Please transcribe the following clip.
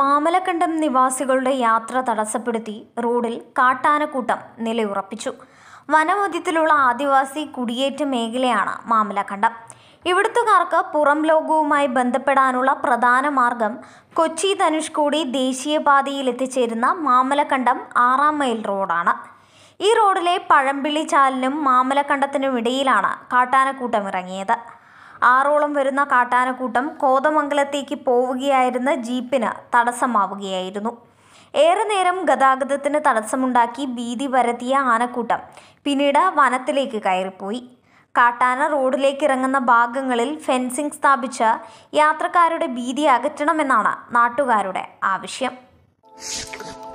മാമലക്കണ്ടം നിവാസികളുടെ യാത്ര തടസ്സപ്പെടുത്തി റോഡിൽ കാട്ടാനക്കൂട്ടം നിലയുറപ്പിച്ചു വനമധ്യത്തിലുള്ള ആദിവാസി കുടിയേറ്റ മേഖലയാണ് മാമലക്കണ്ടം ഇവിടുത്തുകാർക്ക് പുറം ലോകവുമായി ബന്ധപ്പെടാനുള്ള പ്രധാന മാർഗം കൊച്ചി ധനുഷ്കോടി ദേശീയപാതയിൽ എത്തിച്ചേരുന്ന മാമലക്കണ്ടം ആറാം മൈൽ റോഡാണ് ഈ റോഡിലെ പഴമ്പിള്ളി ചാലിനും മാമലക്കണ്ടത്തിനും ഇടയിലാണ് കാട്ടാനക്കൂട്ടം ഇറങ്ങിയത് ആറോളം വരുന്ന കാട്ടാനക്കൂട്ടം കോതമംഗലത്തേക്ക് പോവുകയായിരുന്ന ജീപ്പിന് തടസ്സമാവുകയായിരുന്നു ഏറെ നേരം ഗതാഗതത്തിന് തടസ്സമുണ്ടാക്കി ഭീതി പരത്തിയ ആനക്കൂട്ടം പിന്നീട് വനത്തിലേക്ക് കയറിപ്പോയി കാട്ടാന റോഡിലേക്ക് ഇറങ്ങുന്ന ഭാഗങ്ങളിൽ ഫെൻസിംഗ് സ്ഥാപിച്ച് യാത്രക്കാരുടെ ഭീതി അകറ്റണമെന്നാണ് നാട്ടുകാരുടെ ആവശ്യം